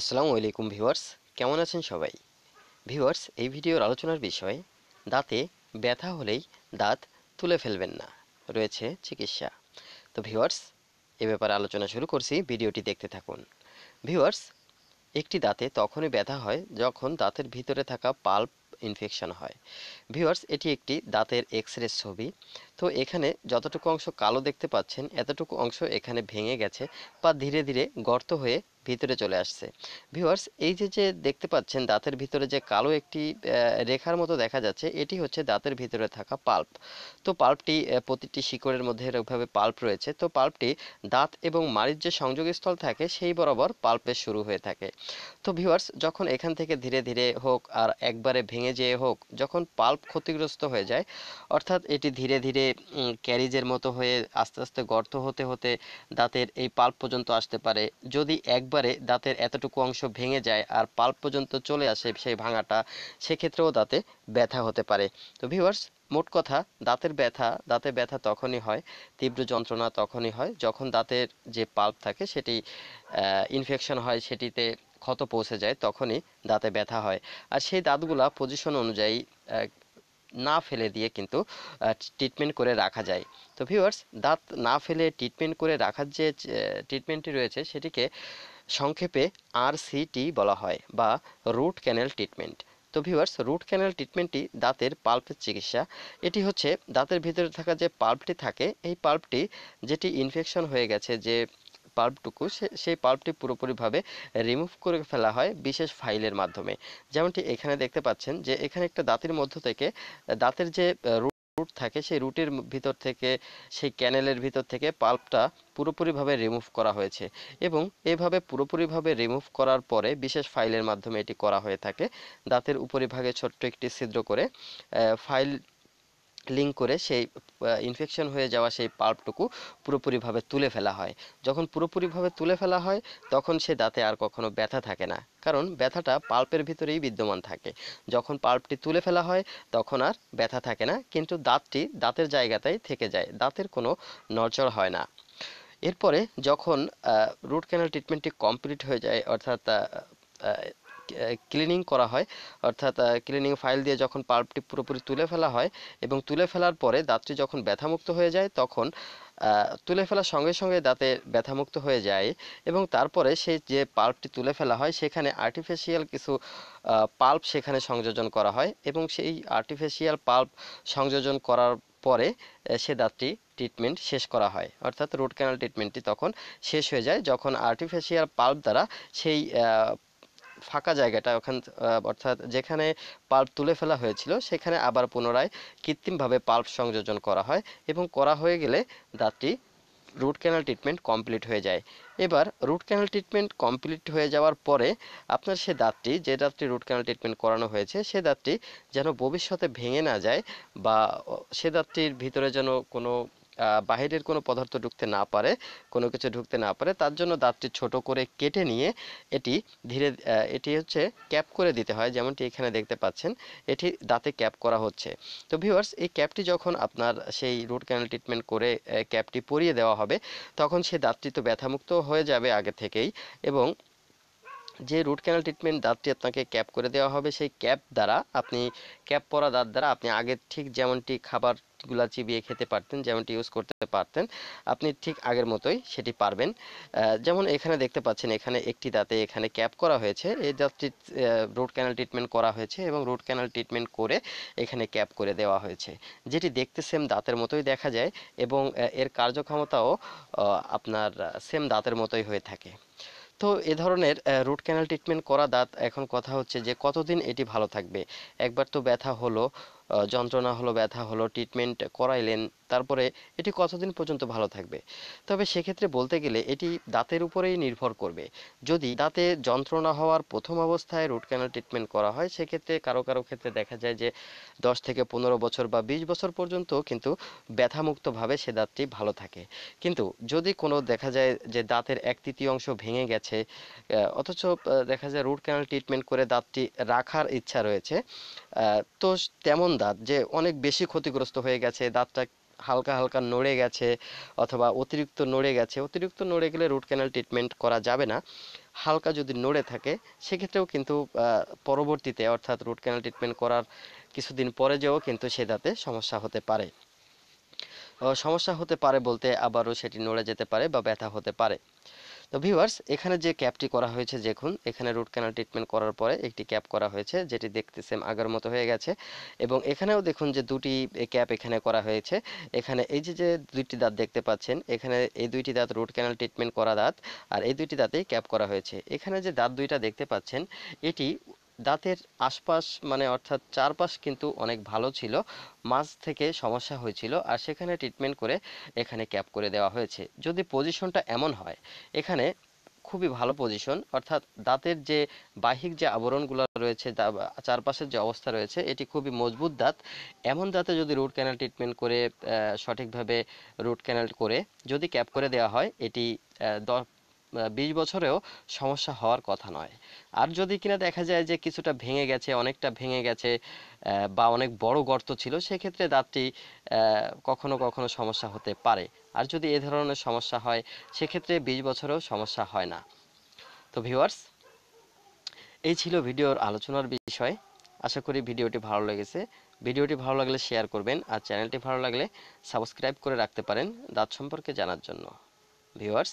আসসালামু আলাইকুম ভিউয়ার্স কেমন আছেন সবাই ভিউয়ার্স এই ভিডিওর আলোচনার বিষয় দাঁতে ব্যথা হলেই দাঁত তুলে ফেলবেন না রয়েছে চিকিৎসা তো ভিউয়ার্স এ ব্যাপারে আলোচনা শুরু করছি ভিডিওটি দেখতে থাকুন ভিউয়ার্স একটি দাঁতে তখনই ব্যথা হয় যখন দাঁতের ভিতরে থাকা পাল্প ইনফেকশন হয় ভিউয়ার্স এটি একটি দাঁতের এক্স ছবি তো এখানে যতটুকু অংশ কালো দেখতে পাচ্ছেন এতটুকু অংশ এখানে ভেঙে গেছে বা ধীরে ধীরে গর্ত হয়ে ভিতরে চলে আসছে ভিউয়ার্স এই যে যে দেখতে পাচ্ছেন দাঁতের ভিতরে যে কালো একটি রেখার মতো দেখা যাচ্ছে এটি হচ্ছে দাঁতের ভিতরে থাকা পাল্প তো পাল্পটি প্রতিটি শিকড়ের মধ্যে এরকমভাবে পাল্প রয়েছে তো পাল্পটি দাঁত এবং মাড়ির যে সংযোগস্থল থাকে সেই বরাবর পাল্পের শুরু হয়ে থাকে তো ভিউয়ার্স যখন এখান থেকে ধীরে ধীরে হোক আর একবারে ভেঙে যেয়ে হোক যখন পাল্প ক্ষতিগ্রস্ত হয়ে যায় অর্থাৎ এটি ধীরে ধীরে ক্যারিজের মতো হয়ে আস্তে আস্তে গর্ত হতে হতে দাঁতের এই পাল্প পর্যন্ত আসতে পারে যদি একবারে দাঁতের এতটুকু অংশ ভেঙে যায় আর পাল্প পর্যন্ত চলে আসে সেই ভাঙাটা সেক্ষেত্রেও দাঁতে ব্যথা হতে পারে তো ভিউয়ার্স মোট কথা দাঁতের ব্যথা দাঁতে ব্যথা তখনই হয় তীব্র যন্ত্রণা তখনই হয় যখন দাঁতের যে পাল্প থাকে সেটি ইনফেকশন হয় সেটিতে ক্ষত পৌঁছে যায় তখনই দাঁতে ব্যথা হয় আর সেই দাঁতগুলা পজিশন অনুযায়ী না ফেলে দিয়ে কিন্তু ট্রিটমেন্ট করে রাখা যায় তো ভিউয়ার্স দাঁত না ফেলে ট্রিটমেন্ট করে রাখার যে ট্রিটমেন্টটি রয়েছে সেটিকে সংক্ষেপে আরসিটি বলা হয় বা রুট ক্যানেল ট্রিটমেন্ট তো ভিউয়ার্স রুট ক্যানেল ট্রিটমেন্টটি দাঁতের পাল্পের চিকিৎসা এটি হচ্ছে দাঁতের ভিতরে থাকা যে পাল্পটি থাকে এই পাল্পটি যেটি ইনফেকশন হয়ে গেছে যে পাল্পটুকু সেই পাল্পটি পুরোপুরিভাবে রিমুভ করে ফেলা হয় বিশেষ ফাইলের মাধ্যমে যেমনটি এখানে দেখতে পাচ্ছেন যে এখানে একটা দাঁতের মধ্য থেকে দাঁতের যে রুট থাকে সেই রুটের ভিতর থেকে সেই ক্যানেলের ভিতর থেকে পাল্পটা পুরোপুরিভাবে রিমুভ করা হয়েছে এবং এভাবে পুরোপুরিভাবে রিমুভ করার পরে বিশেষ ফাইলের মাধ্যমে এটি করা হয়ে থাকে দাঁতের উপরিভাগে ছোট্ট একটি ছিদ্র করে ফাইল লিঙ্ক করে সেই ইনফেকশন হয়ে যাওয়া সেই পাল্পটুকু পুরোপুরিভাবে তুলে ফেলা হয় যখন পুরোপুরিভাবে তুলে ফেলা হয় তখন সে দাঁতে আর কখনো ব্যথা থাকে না কারণ ব্যথাটা পাল্পের ভিতরেই বিদ্যমান থাকে যখন পাল্পটি তুলে ফেলা হয় তখন আর ব্যথা থাকে না কিন্তু দাঁতটি দাঁতের জায়গাতেই থেকে যায় দাঁতের কোনো নড়চড় হয় না এরপরে যখন রুট ক্যানাল ট্রিটমেন্টটি কমপ্লিট হয়ে যায় অর্থাৎ ক্লিনিং করা হয় অর্থাৎ ক্লিনিং ফাইল দিয়ে যখন পাল্পটি পুরোপুরি তুলে ফেলা হয় এবং তুলে ফেলার পরে দাঁতটি যখন ব্যথামুক্ত হয়ে যায় তখন তুলে ফেলার সঙ্গে সঙ্গে দাঁতে ব্যথামুক্ত হয়ে যায় এবং তারপরে সে যে পাল্পটি তুলে ফেলা হয় সেখানে আর্টিফিশিয়াল কিছু পাল্প সেখানে সংযোজন করা হয় এবং সেই আর্টিফিশিয়াল পাল্প সংযোজন করার পরে সে দাঁতটি ট্রিটমেন্ট শেষ করা হয় অর্থাৎ রুট ক্যানাল ট্রিটমেন্টটি তখন শেষ হয়ে যায় যখন আর্টিফিশিয়াল পাল্প দ্বারা সেই ফাঁকা জায়গাটা ওখান অর্থাৎ যেখানে পাল্প তুলে ফেলা হয়েছিল সেখানে আবার পুনরায় কৃত্রিমভাবে পাল্প সংযোজন করা হয় এবং করা হয়ে গেলে দাঁতটি রুট ক্যানাল ট্রিটমেন্ট কমপ্লিট হয়ে যায় এবার রুট ক্যানাল ট্রিটমেন্ট কমপ্লিট হয়ে যাওয়ার পরে আপনার সে দাঁতটি যে দাঁতটি রুট ক্যানাল ট্রিটমেন্ট করানো হয়েছে সে দাঁতটি যেন ভবিষ্যতে ভেঙে না যায় বা সে দাঁতটির ভিতরে যেন কোনো বাহিরের কোনো পদার্থ ঢুকতে না পারে কোনো কিছু ঢুকতে না পারে তার জন্য দাঁতটি ছোট করে কেটে নিয়ে এটি ধীরে এটি হচ্ছে ক্যাপ করে দিতে হয় যেমনটি এখানে দেখতে পাচ্ছেন এটি দাঁতে ক্যাপ করা হচ্ছে তো ভিউয়ার্স এই ক্যাপটি যখন আপনার সেই রুট ক্যানেল ট্রিটমেন্ট করে ক্যাপটি পরিয়ে দেওয়া হবে তখন সেই দাঁতটি তো ব্যথামুক্ত হয়ে যাবে আগে থেকেই এবং যে রুট ক্যানাল ট্রিটমেন্ট দাঁতটি আপনাকে ক্যাপ করে দেওয়া হবে সেই ক্যাপ দ্বারা আপনি ক্যাপ পরা দাঁত দ্বারা আপনি আগে ঠিক যেমনটি খাবারগুলা চিবিয়ে খেতে পারতেন যেমনটি ইউজ করতে পারতেন আপনি ঠিক আগের মতোই সেটি পারবেন যেমন এখানে দেখতে পাচ্ছেন এখানে একটি দাঁতে এখানে ক্যাপ করা হয়েছে এই দাঁতটি রুট ক্যানাল ট্রিটমেন্ট করা হয়েছে এবং রুট ক্যানাল ট্রিটমেন্ট করে এখানে ক্যাপ করে দেওয়া হয়েছে যেটি দেখতে সেম দাঁতের মতোই দেখা যায় এবং এর কার্যক্ষমতাও আপনার সেম দাঁতের মতোই হয়ে থাকে তো এ ধরনের রুট ক্যানাল ট্রিটমেন্ট করা দাঁত এখন কথা হচ্ছে যে কতদিন এটি ভালো থাকবে একবার তো ব্যথা হলো যন্ত্রণা হলো ব্যথা হলো ট্রিটমেন্ট করাইলেন তারপরে এটি কতদিন পর্যন্ত ভালো থাকবে তবে সেক্ষেত্রে বলতে গেলে এটি দাঁতের উপরেই নির্ভর করবে যদি দাঁতে যন্ত্রণা হওয়ার প্রথম অবস্থায় রুট ক্যানাল ট্রিটমেন্ট করা হয় সেক্ষেত্রে কারো কারো ক্ষেত্রে দেখা যায় যে দশ থেকে পনেরো বছর বা বিশ বছর পর্যন্ত কিন্তু ব্যথামুক্তভাবে সে দাঁতটি ভালো থাকে কিন্তু যদি কোনো দেখা যায় যে দাঁতের এক তৃতীয় অংশ ভেঙে গেছে অথচ দেখা যায় রুট ক্যানাল ট্রিটমেন্ট করে দাঁতটি রাখার ইচ্ছা রয়েছে তো তেমন দাঁত যে অনেক বেশি ক্ষতিগ্রস্ত হয়ে গেছে দাঁতটা হালকা হালকা নড়ে গেছে অথবা অতিরিক্ত নড়ে গেছে অতিরিক্ত নড়ে গেলে রুট ক্যানাল ট্রিটমেন্ট করা যাবে না হালকা যদি নড়ে থাকে সেক্ষেত্রেও কিন্তু পরবর্তীতে অর্থাৎ রুট ক্যানাল ট্রিটমেন্ট করার কিছুদিন পরে যেও কিন্তু সে দাঁতে সমস্যা হতে পারে সমস্যা হতে পারে বলতে আবারও সেটি নড়ে যেতে পারে বা ব্যথা হতে পারে তো ভিউয়ার্স এখানে যে ক্যাপটি করা হয়েছে দেখুন এখানে রুট ক্যানাল ট্রিটমেন্ট করার পরে একটি ক্যাপ করা হয়েছে যেটি দেখতে সেম আগের মতো হয়ে গেছে এবং এখানেও দেখুন যে দুটি ক্যাপ এখানে করা হয়েছে এখানে এই যে যে দুইটি দাঁত দেখতে পাচ্ছেন এখানে এই দুইটি দাঁত রুট ক্যানাল ট্রিটমেন্ট করা দাঁত আর এই দুইটি দাঁতেই ক্যাপ করা হয়েছে এখানে যে দাঁত দুইটা দেখতে পাচ্ছেন এটি দাঁতের আশপাশ মানে অর্থাৎ চারপাশ কিন্তু অনেক ভালো ছিল মাছ থেকে সমস্যা হয়েছিল আর সেখানে ট্রিটমেন্ট করে এখানে ক্যাপ করে দেওয়া হয়েছে যদি পজিশনটা এমন হয় এখানে খুবই ভালো পজিশন অর্থাৎ দাঁতের যে বাহিক যে আবরণগুলো রয়েছে চারপাশের যে অবস্থা রয়েছে এটি খুবই মজবুত দাঁত এমন দাঁতে যদি রুট ক্যানাল ট্রিটমেন্ট করে সঠিকভাবে রুট ক্যানাল করে যদি ক্যাপ করে দেওয়া হয় এটি বিশ বছরেও সমস্যা হওয়ার কথা নয় আর যদি কিনা দেখা যায় যে কিছুটা ভেঙে গেছে অনেকটা ভেঙে গেছে বা অনেক বড় গর্ত ছিল সেক্ষেত্রে দাঁতটি কখনো কখনো সমস্যা হতে পারে আর যদি এ ধরনের সমস্যা হয় সেক্ষেত্রে বিশ বছরেও সমস্যা হয় না তো ভিউয়ার্স এই ছিল ভিডিওর আলোচনার বিষয় আশা করি ভিডিওটি ভালো লেগেছে ভিডিওটি ভালো লাগলে শেয়ার করবেন আর চ্যানেলটি ভালো লাগলে সাবস্ক্রাইব করে রাখতে পারেন দাঁত সম্পর্কে জানার জন্য ভিউয়ার্স